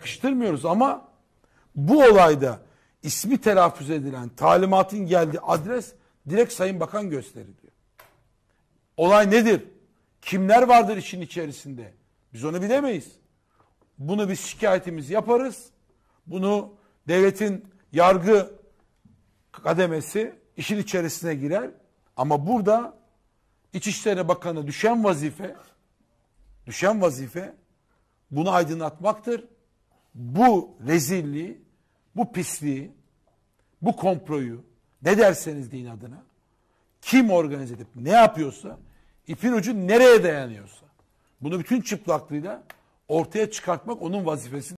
yakıştırmıyoruz ama bu olayda ismi telaffuz edilen talimatın geldiği adres direkt Sayın Bakan gösteriliyor. Olay nedir? Kimler vardır işin içerisinde? Biz onu bilemeyiz. Bunu biz şikayetimizi yaparız. Bunu devletin yargı kademesi işin içerisine girer. Ama burada İçişleri Bakanı düşen vazife düşen vazife bunu aydınlatmaktır bu rezilliği, bu pisliği, bu komproyu ne derseniz din adına kim organize edip ne yapıyorsa ipin ucu nereye dayanıyorsa bunu bütün çıplaklığıyla ortaya çıkartmak onun vazifesi.